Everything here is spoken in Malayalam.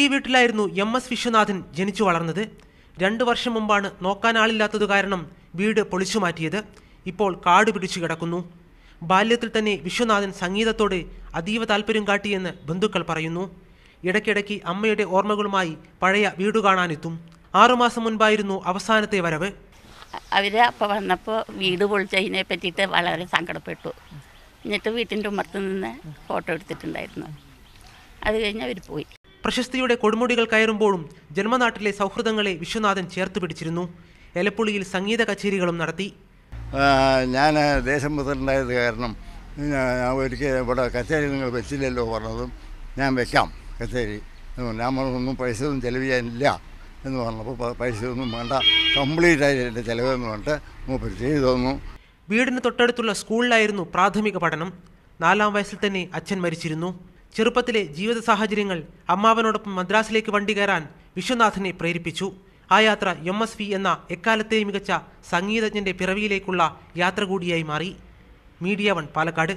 ഈ വീട്ടിലായിരുന്നു എം എസ് വിശ്വനാഥൻ ജനിച്ചു വളർന്നത് രണ്ടു വർഷം മുമ്പാണ് നോക്കാനാളില്ലാത്തത് കാരണം വീട് പൊളിച്ചു മാറ്റിയത് ഇപ്പോൾ കാട് പിടിച്ചു കിടക്കുന്നു ബാല്യത്തിൽ തന്നെ വിശ്വനാഥൻ സംഗീതത്തോട് അതീവ താല്പര്യം കാട്ടിയെന്ന് ബന്ധുക്കൾ പറയുന്നു ഇടയ്ക്കിടയ്ക്ക് അമ്മയുടെ ഓർമ്മകളുമായി പഴയ വീട് കാണാനെത്തും ആറുമാസം മുൻപായിരുന്നു അവസാനത്തെ വരവ് അവർ അപ്പോൾ വന്നപ്പോൾ വീട് പൊളിച്ചതിനെ പറ്റിയിട്ട് വളരെ സങ്കടപ്പെട്ടു എന്നിട്ട് വീട്ടിൻ്റെ ഉമ്മത്ത് നിന്ന് ഫോട്ടോ എടുത്തിട്ടുണ്ടായിരുന്നു അത് കഴിഞ്ഞ് അവർ പോയി പ്രശസ്തിയുടെ കൊടുമുടികൾ കയറുമ്പോഴും ജന്മനാട്ടിലെ സൗഹൃദങ്ങളെ വിശ്വനാഥൻ ചേർത്ത് പിടിച്ചിരുന്നു എലപ്പുളിയിൽ സംഗീത കച്ചേരികളും നടത്തി ഞാൻ ദേശം മുതലുണ്ടായത് കാരണം ഒരിക്കൽ ഇവിടെ കച്ചേരി നിങ്ങൾ വെച്ചില്ലല്ലോ പറഞ്ഞതും ഞാൻ വെക്കാം കച്ചേരി ഞാൻ ഒന്നും പൈസ ഒന്നും ചെലവ് ചെയ്യാനില്ല എന്ന് പറഞ്ഞപ്പോൾ പൈസ ഒന്നും വേണ്ട കംപ്ലീറ്റ് ആയിട്ട് എൻ്റെ ചിലവ് പറഞ്ഞിട്ട് മൂപ്പർ ചെയ്തു തന്നു വീടിന് തൊട്ടടുത്തുള്ള സ്കൂളിലായിരുന്നു പ്രാഥമിക പഠനം നാലാം വയസ്സിൽ തന്നെ അച്ഛൻ മരിച്ചിരുന്നു ചെറുപ്പത്തിലെ ജീവിത സാഹചര്യങ്ങൾ അമ്മാവനോടൊപ്പം മദ്രാസിലേക്ക് വണ്ടി കയറാൻ വിശ്വനാഥനെ പ്രേരിപ്പിച്ചു ആ യാത്ര എം എസ് വി എന്ന എക്കാലത്തെയും മികച്ച സംഗീതജ്ഞന്റെ പിറവിയിലേക്കുള്ള യാത്ര കൂടിയായി മാറി മീഡിയ വൺ പാലക്കാട്